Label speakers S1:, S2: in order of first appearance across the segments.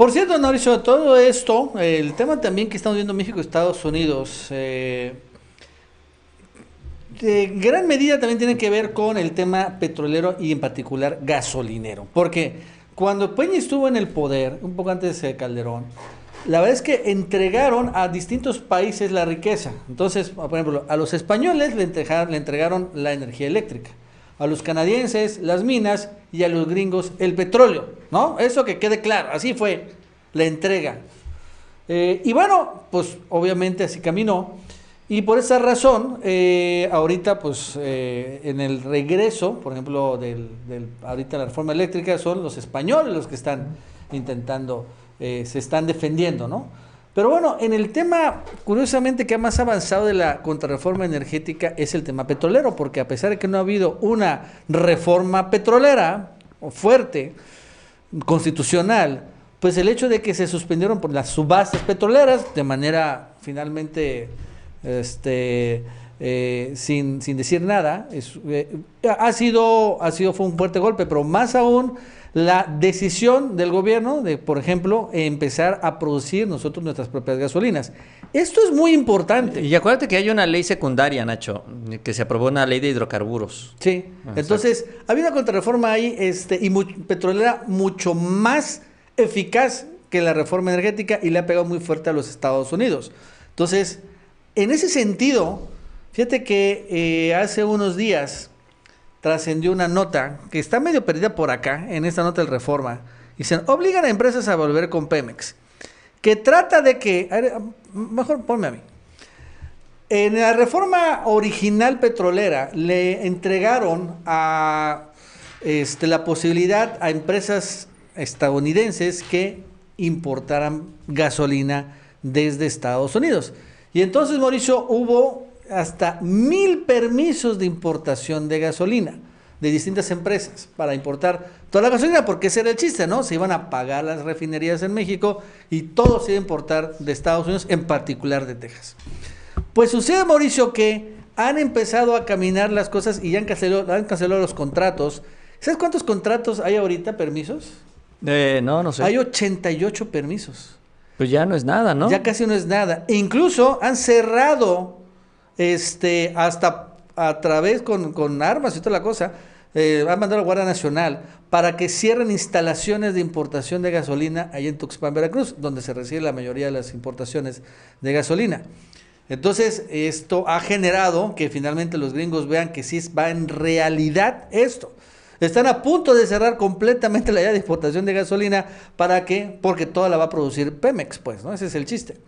S1: Por cierto, Mauricio, todo esto, el tema también que estamos viendo México, Estados Unidos, en eh, de gran medida también tiene que ver con el tema petrolero y en particular gasolinero. Porque cuando Peña estuvo en el poder, un poco antes de Calderón, la verdad es que entregaron a distintos países la riqueza. Entonces, por ejemplo, a los españoles le entregaron la energía eléctrica a los canadienses las minas y a los gringos el petróleo, ¿no? Eso que quede claro, así fue la entrega. Eh, y bueno, pues obviamente así caminó. Y por esa razón, eh, ahorita pues eh, en el regreso, por ejemplo, del, ahorita la reforma eléctrica son los españoles los que están intentando, se están defendiendo, ¿no? Pero bueno, en el tema, curiosamente, que ha más avanzado de la contrarreforma energética es el tema petrolero, porque a pesar de que no ha habido una reforma petrolera fuerte, constitucional, pues el hecho de que se suspendieron por las subastas petroleras de manera finalmente este, eh, sin, sin, decir nada, eh, ha, sido, ha sido, fue un fuerte golpe, pero más aún la decisión del gobierno
S2: de, por ejemplo, empezar a producir nosotros
S1: nuestras propias gasolinas. Esto es muy
S2: importante. Y acuérdate que hay una ley secundaria, Nacho, que se aprobó una ley de hidrocarburos. Sí. Ah,
S1: Entonces, había una contrarreforma ahí este, y petrolera mucho más eficaz que la reforma energética y le ha pegado muy fuerte a los Estados Unidos. Entonces, en ese sentido, fíjate que eh, hace unos días trascendió una nota que está medio perdida por acá, en esta nota de Reforma. Dicen, obligan a empresas a volver con Pemex. Que trata de que, mejor ponme a mí. En la reforma original petrolera le entregaron a este, la posibilidad a empresas estadounidenses que importaran gasolina desde Estados Unidos. Y entonces, Mauricio, hubo hasta mil permisos de importación de gasolina de distintas empresas para importar toda la gasolina, porque ese era el chiste, ¿no? Se iban a pagar las refinerías en México y todo se iba a importar de Estados Unidos, en particular de Texas. Pues sucede, Mauricio, que han empezado a caminar las cosas y ya han cancelado, han cancelado los contratos. ¿Sabes cuántos contratos hay ahorita, permisos?
S2: Eh, no, no sé. Hay
S1: 88 permisos.
S2: Pues ya no es nada, ¿no? Ya
S1: casi no es nada. incluso han cerrado este, hasta a través con, armas y toda la cosa, eh, va a mandar la Guardia Nacional para que cierren instalaciones de importación de gasolina ahí en Tuxpan, Veracruz, donde se recibe la mayoría de las importaciones de gasolina. Entonces, esto ha generado que finalmente los gringos vean que sí va en realidad esto. Están a punto de cerrar completamente la idea de importación de gasolina para que, porque toda la va a producir Pemex, pues, ¿no? Ese es el chiste.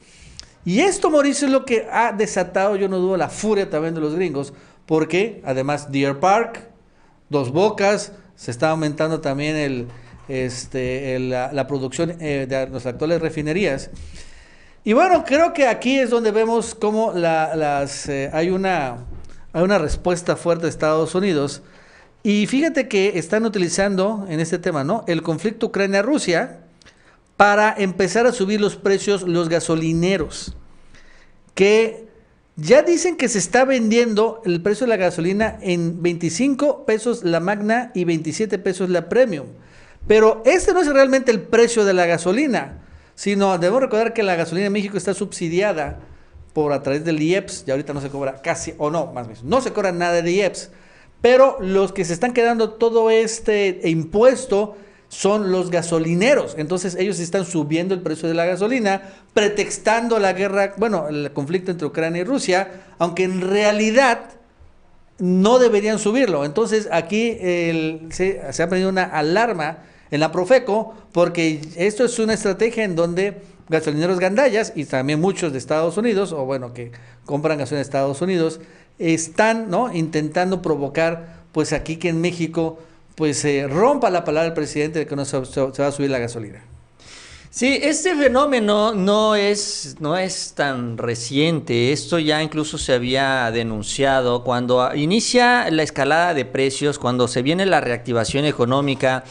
S1: Y esto, Mauricio, es lo que ha desatado, yo no dudo, la furia también de los gringos, porque además Deer Park, Dos Bocas, se está aumentando también el, este, la, producción eh, de las actuales refinerías. Y bueno, creo que aquí es donde vemos cómo las, eh, hay, una, hay una respuesta fuerte de Estados Unidos. Y fíjate que están utilizando en este tema, ¿no? El conflicto Ucrania-Rusia para empezar a subir los precios los gasolineros, que ya dicen que se está vendiendo el precio de la gasolina en 25 pesos la magna y 27 pesos la premium. Pero este no es realmente el precio de la gasolina, sino debemos recordar que la gasolina en México está subsidiada por a través del IEPS, y ahorita no se cobra casi, o no, más bien, no se cobra nada de IEPS, pero los que se están quedando todo este impuesto son los gasolineros. Entonces ellos están subiendo el precio de la gasolina, pretextando la guerra, bueno, el conflicto entre Ucrania y Rusia, aunque en realidad no deberían subirlo. Entonces aquí se, ha prendido una alarma en la Profeco, porque esto es una estrategia en donde gasolineros gandallas y también muchos de Estados Unidos, o bueno, que compran gasolina de Estados Unidos, están ¿no? intentando provocar, pues aquí que en México pues se eh, rompa la palabra el presidente de que no se, va a subir la gasolina.
S2: Sí, este fenómeno no es, no es tan reciente. Esto ya incluso se había denunciado cuando inicia la escalada de precios, cuando se viene la reactivación económica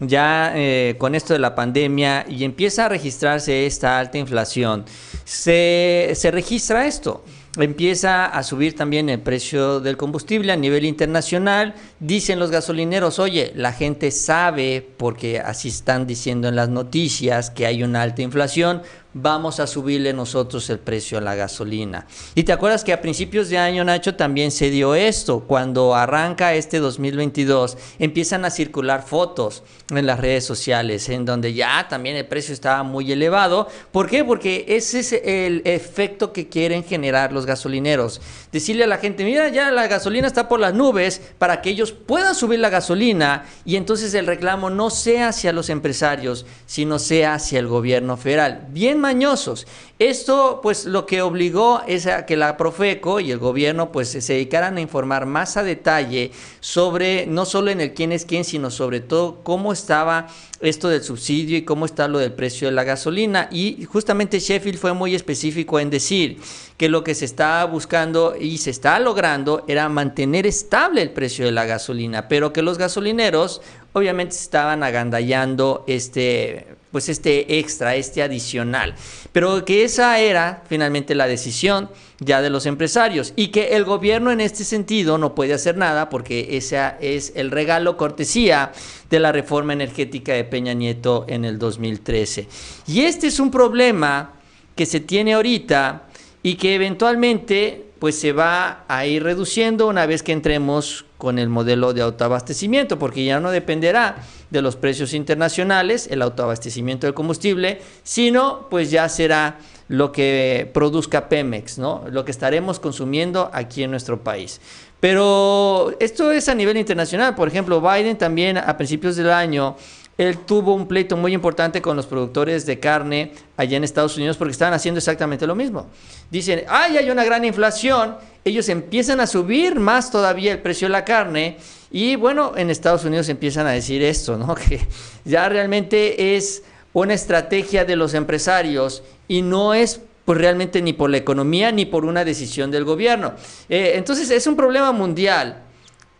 S2: ya eh, con esto de la pandemia y empieza a registrarse esta alta inflación, se, se registra esto. Empieza a subir también el precio del combustible a nivel internacional. Dicen los gasolineros, oye, la gente sabe, porque así están diciendo en las noticias, que hay una alta inflación vamos a subirle nosotros el precio a la gasolina. Y te acuerdas que a principios de año, Nacho, también se dio esto. Cuando arranca este 2022, empiezan a circular fotos en las redes sociales, en donde ya también el precio estaba muy elevado. ¿Por qué? Porque ese es el efecto que quieren generar los gasolineros. Decirle a la gente, mira, ya la gasolina está por las nubes, para que ellos puedan subir la gasolina y entonces el reclamo no sea hacia los empresarios, sino sea hacia el gobierno federal. Bien mañosos. Esto pues lo que obligó es a que la Profeco y el gobierno pues se dedicaran a informar más a detalle sobre no solo en el quién es quién, sino sobre todo cómo estaba esto del subsidio y cómo está lo del precio de la gasolina. Y justamente Sheffield fue muy específico en decir que lo que se estaba buscando y se está logrando era mantener estable el precio de la gasolina, pero que los gasolineros obviamente estaban agandallando este pues este extra, este adicional, pero que esa era finalmente la decisión ya de los empresarios y que el gobierno en este sentido no puede hacer nada porque ese es el regalo cortesía de la reforma energética de Peña Nieto en el 2013. Y este es un problema que se tiene ahorita y que eventualmente pues se va a ir reduciendo una vez que entremos con el modelo de autoabastecimiento, porque ya no dependerá de los precios internacionales el autoabastecimiento del combustible, sino pues ya será lo que produzca Pemex, ¿no? Lo que estaremos consumiendo aquí en nuestro país. Pero esto es a nivel internacional. Por ejemplo, Biden también a principios del año él tuvo un pleito muy importante con los productores de carne allá en Estados Unidos porque estaban haciendo exactamente lo mismo. Dicen, ay, hay una gran inflación, ellos empiezan a subir más todavía el precio de la carne y bueno, en Estados Unidos empiezan a decir esto, ¿no? Que ya realmente es una estrategia de los empresarios y no es pues, realmente ni por la economía ni por una decisión del gobierno. Eh, entonces es un problema mundial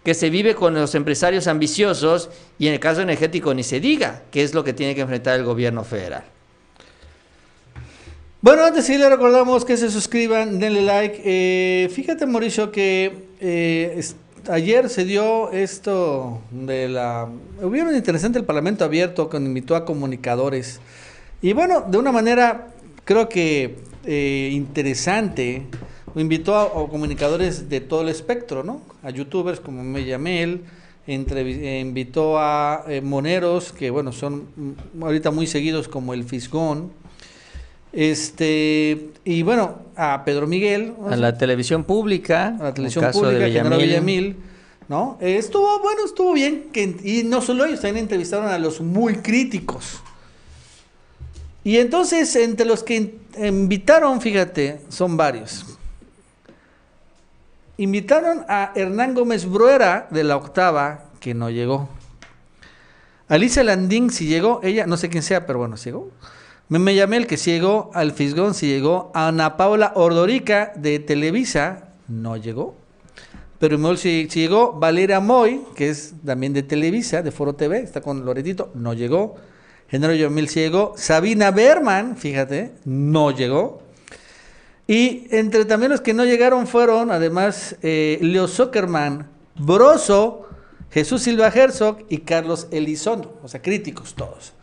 S2: que se vive con los empresarios ambiciosos y en el caso energético ni se diga qué es lo que tiene que enfrentar el gobierno federal.
S1: Bueno, antes sí le recordamos que se suscriban, denle like. Eh, fíjate Mauricio que eh, ayer se dio esto de la... Hubieron interesante el Parlamento Abierto que invitó a comunicadores. Y bueno, de una manera creo que eh, interesante, invitó a, comunicadores de todo el espectro, ¿no? A youtubers como Meyamel, invitó a eh, moneros, que bueno, son mm, ahorita muy seguidos como el Fisgón, este, y bueno, a Pedro Miguel. A la
S2: televisión pública. A la televisión pública, de Villamil.
S1: ¿No? Estuvo, bueno, estuvo bien. y no solo ellos, también entrevistaron a los muy críticos. Y entonces, entre los que invitaron, fíjate, son varios. Invitaron a Hernán Gómez Bruera de la octava, que no llegó. Alicia Landín, si llegó, ella, no sé quién sea, pero bueno, si llegó. Me llamé el que llegó al Fisgón, si llegó. Ana Paula Ordorica de Televisa, no llegó. Pero si, llegó. Valeria Moy, que es también de Televisa, de Foro TV, está con Loretito, no llegó. Genero Yomil si llegó. Sabina Berman, fíjate, no llegó. Y entre también los que no llegaron fueron, además, eh, Leo Zuckerman, Broso, Jesús Silva Herzog y Carlos Elizondo. O sea, críticos todos.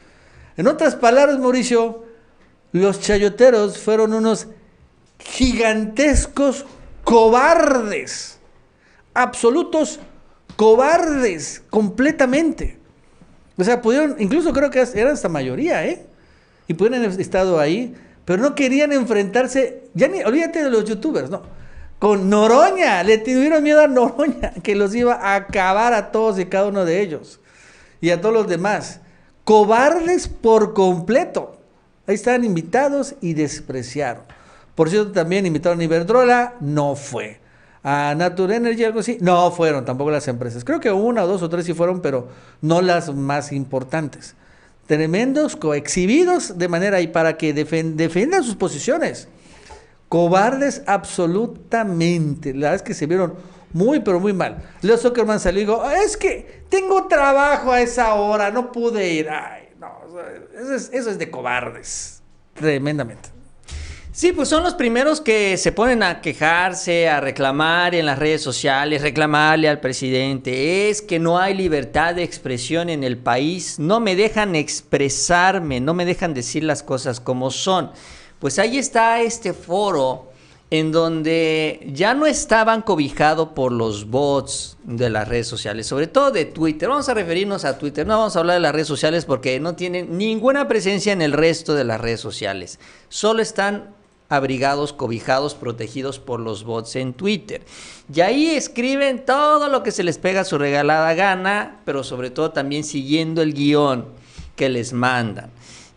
S1: En otras palabras, Mauricio, los chayoteros fueron unos gigantescos cobardes, absolutos cobardes, completamente. O sea, pudieron, incluso creo que eran hasta mayoría, ¿eh? Y pudieron haber estado ahí, pero no querían enfrentarse, ya ni, olvídate de los youtubers, no. Con Noroña, le tuvieron miedo a Noroña, que los iba a acabar a todos y cada uno de ellos, y a todos los demás cobardes por completo. Ahí están invitados y despreciaron. Por cierto, también invitaron a Iberdrola, no fue. A Nature Energy, algo así, no fueron tampoco las empresas. Creo que una, o dos o tres sí fueron, pero no las más importantes. Tremendos, coexhibidos de manera y para que defiendan sus posiciones. Cobardes absolutamente. La verdad es que se vieron muy, pero muy mal. Leo Zuckerman salió y dijo, es que tengo trabajo a esa hora, no pude ir. Ay, no, eso es, eso es de cobardes, tremendamente.
S2: Sí, pues son los primeros que se ponen a quejarse, a reclamar en las redes sociales, reclamarle al presidente. Es que no hay libertad de expresión en el país, no me dejan expresarme, no me dejan decir las cosas como son. Pues ahí está este foro en donde ya no estaban cobijados por los bots de las redes sociales, sobre todo de Twitter. Vamos a referirnos a Twitter, no vamos a hablar de las redes sociales porque no tienen ninguna presencia en el resto de las redes sociales. Solo están abrigados, cobijados, protegidos por los bots en Twitter. Y ahí escriben todo lo que se les pega a su regalada gana, pero sobre todo también siguiendo el guión que les mandan.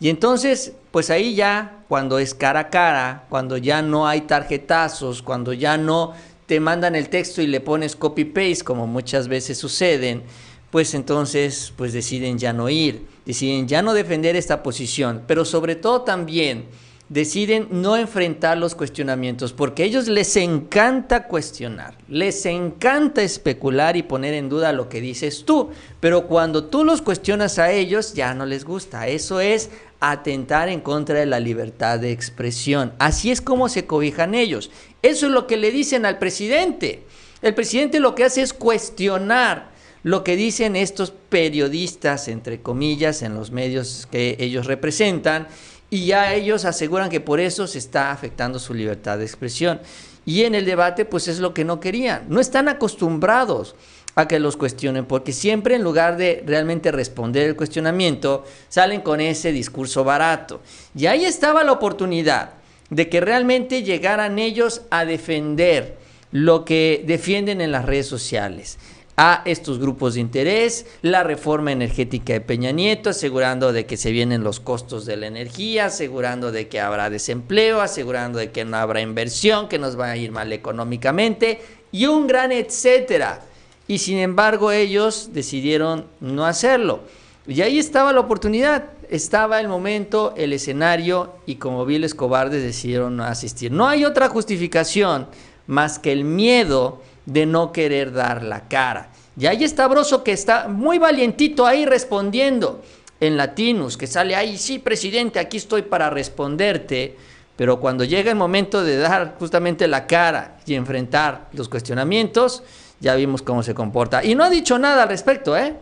S2: Y entonces, pues ahí ya, cuando es cara a cara, cuando ya no hay tarjetazos, cuando ya no te mandan el texto y le pones copy-paste, como muchas veces suceden, pues entonces, pues deciden ya no ir, deciden ya no defender esta posición, pero sobre todo también deciden no enfrentar los cuestionamientos, porque a ellos les encanta cuestionar, les encanta especular y poner en duda lo que dices tú, pero cuando tú los cuestionas a ellos ya no les gusta, eso es atentar en contra de la libertad de expresión. Así es como se cobijan ellos. Eso es lo que le dicen al presidente. El presidente lo que hace es cuestionar lo que dicen estos periodistas, entre comillas, en los medios que ellos representan, y ya ellos aseguran que por eso se está afectando su libertad de expresión. Y en el debate, pues es lo que no querían. No están acostumbrados a que los cuestionen, porque siempre en lugar de realmente responder el cuestionamiento, salen con ese discurso barato. Y ahí estaba la oportunidad de que realmente llegaran ellos a defender lo que defienden en las redes sociales a estos grupos de interés, la reforma energética de Peña Nieto, asegurando de que se vienen los costos de la energía, asegurando de que habrá desempleo, asegurando de que no habrá inversión, que nos va a ir mal económicamente y un gran etcétera. Y sin embargo ellos decidieron no hacerlo. Y ahí estaba la oportunidad, estaba el momento, el escenario y como viles cobardes decidieron no asistir. No hay otra justificación más que el miedo de no querer dar la cara. Y ahí está Broso que está muy valientito ahí respondiendo en Latinus, que sale ahí, sí, presidente, aquí estoy para responderte. Pero cuando llega el momento de dar justamente la cara y enfrentar los cuestionamientos, ya vimos cómo se comporta. Y no ha dicho nada al respecto, ¿eh?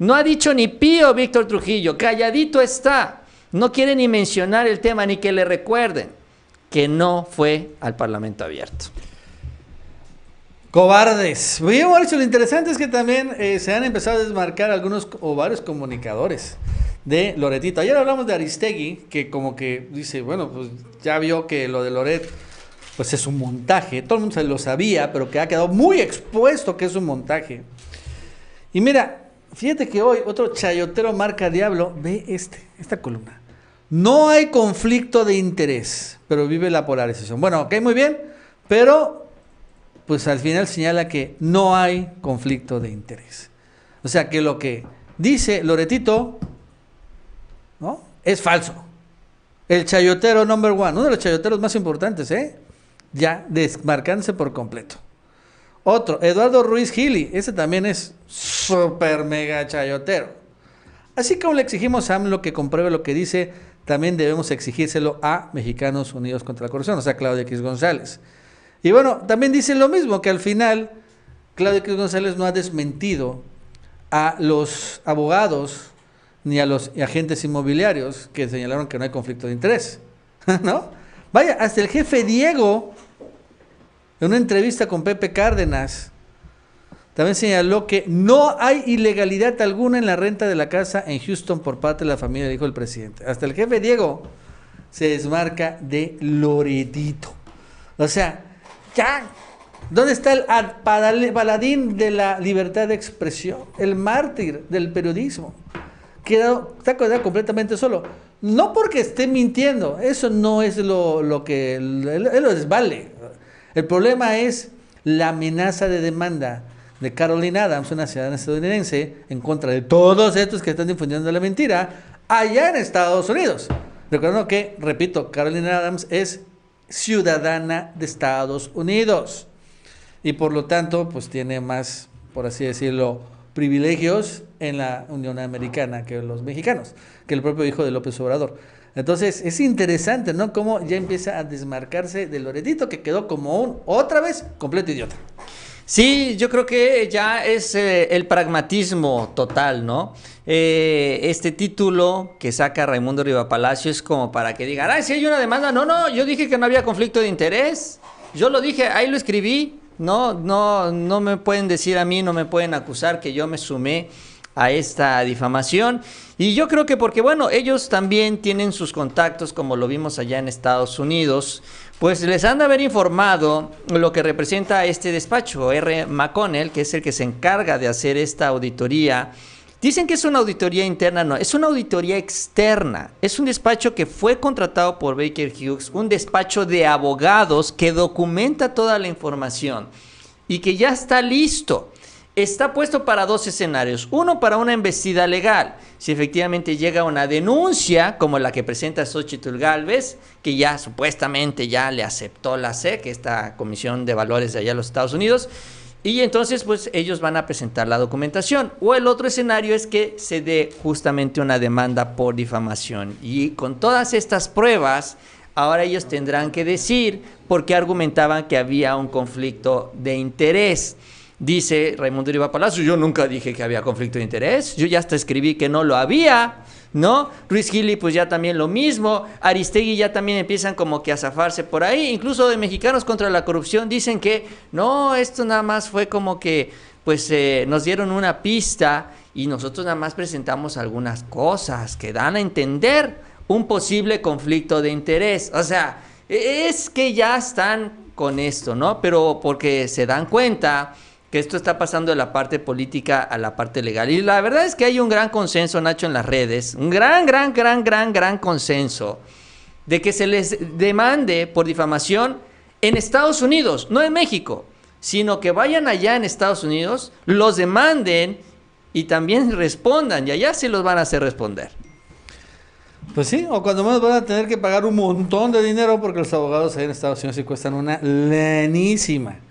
S2: No ha dicho ni pío Víctor Trujillo, calladito está. No quiere ni mencionar el tema, ni que le recuerden que no fue al Parlamento abierto.
S1: Cobardes. lo interesante es que también eh, se han empezado a desmarcar algunos o varios comunicadores de Loretito. Ayer hablamos de Aristegui, que como que dice, bueno, pues ya vio que lo de Loret pues es un montaje. Todo el mundo se lo sabía, pero que ha quedado muy expuesto que es un montaje. Y mira, fíjate que hoy otro chayotero marca Diablo, ve este, esta columna. No hay conflicto de interés, pero vive la polarización. Bueno, ok, muy bien, pero pues al final señala que no hay conflicto de interés. O sea que lo que dice Loretito, ¿no? Es falso. El chayotero number one, uno de los chayoteros más importantes, ¿eh? ya desmarcándose por completo. Otro, Eduardo Ruiz Gili, ese también es súper mega chayotero. Así como le exigimos a AMLO que compruebe lo que dice, también debemos exigírselo a Mexicanos Unidos contra la Corrupción, o sea, Claudia X González. Y bueno, también dice lo mismo, que al final Claudia X González no ha desmentido a los abogados ni a los agentes inmobiliarios que señalaron que no hay conflicto de interés. ¿No? Vaya, hasta el jefe Diego en una entrevista con Pepe Cárdenas, también señaló que no hay ilegalidad alguna en la renta de la casa en Houston por parte de la familia, dijo el presidente. Hasta el jefe Diego se desmarca de Loredito. O sea, ya. ¿Dónde está el baladín de la libertad de expresión? El mártir del periodismo. Quedado, está quedado completamente solo. No porque esté mintiendo, eso no es lo, que él, él lo desvale. El problema es la amenaza de demanda de Caroline Adams, una ciudadana estadounidense, en contra de todos estos que están difundiendo la mentira allá en Estados Unidos. Recuerdo que, repito, Caroline Adams es ciudadana de Estados Unidos y por lo tanto, pues tiene más, por así decirlo, privilegios en la Unión Americana que los mexicanos, que el propio hijo de López Obrador. Entonces es interesante, ¿no? Cómo ya empieza a desmarcarse de Loretito, que quedó como un,
S2: otra vez, completo idiota. Sí, yo creo que ya es eh, el pragmatismo total, ¿no? Eh, este título que saca Raimundo Riva Palacio es como para que digan, ay, si hay una demanda, no, no, yo dije que no había conflicto de interés, yo lo dije, ahí lo escribí, no, no, no me pueden decir a mí, no me pueden acusar que yo me sumé a esta difamación. Y yo creo que porque, bueno, ellos también tienen sus contactos, como lo vimos allá en Estados Unidos, pues les han de haber informado lo que representa este despacho, R. McConnell, que es el que se encarga de hacer esta auditoría. Dicen que es una auditoría interna, no, es una auditoría externa. Es un despacho que fue contratado por Baker Hughes, un despacho de abogados que documenta toda la información y que ya está listo está puesto para dos escenarios. Uno para una embestida legal, si efectivamente llega una denuncia como la que presenta Xochitl Galvez, que ya supuestamente ya le aceptó la SEC, esta Comisión de Valores de allá en los Estados Unidos, y entonces pues ellos van a presentar la documentación. O el otro escenario es que se dé justamente una demanda por difamación. Y con todas estas pruebas, ahora ellos tendrán que decir por qué argumentaban que había un conflicto de interés. Dice Raimundo Riva Palacio, yo nunca dije que había conflicto de interés, yo ya hasta escribí que no lo había, ¿no? Ruiz Gili pues ya también lo mismo, Aristegui ya también empiezan como que a zafarse por ahí, incluso de Mexicanos contra la Corrupción dicen que no, esto nada más fue como que pues eh, nos dieron una pista y nosotros nada más presentamos algunas cosas que dan a entender un posible conflicto de interés, o sea, e-, es que ya están con esto, ¿no? Pero porque se dan cuenta que esto está pasando de la parte política a la parte legal. Y la verdad es que hay un gran consenso, Nacho, en las redes, un gran, gran, gran, gran, gran consenso de que se les demande por difamación en Estados Unidos, no en México, sino que vayan allá en Estados Unidos, los demanden y también respondan, y allá sí los van a hacer responder. Pues sí, o cuando
S1: menos van a tener que pagar un montón de dinero porque los abogados ahí en Estados Unidos sí cuestan una lenísima.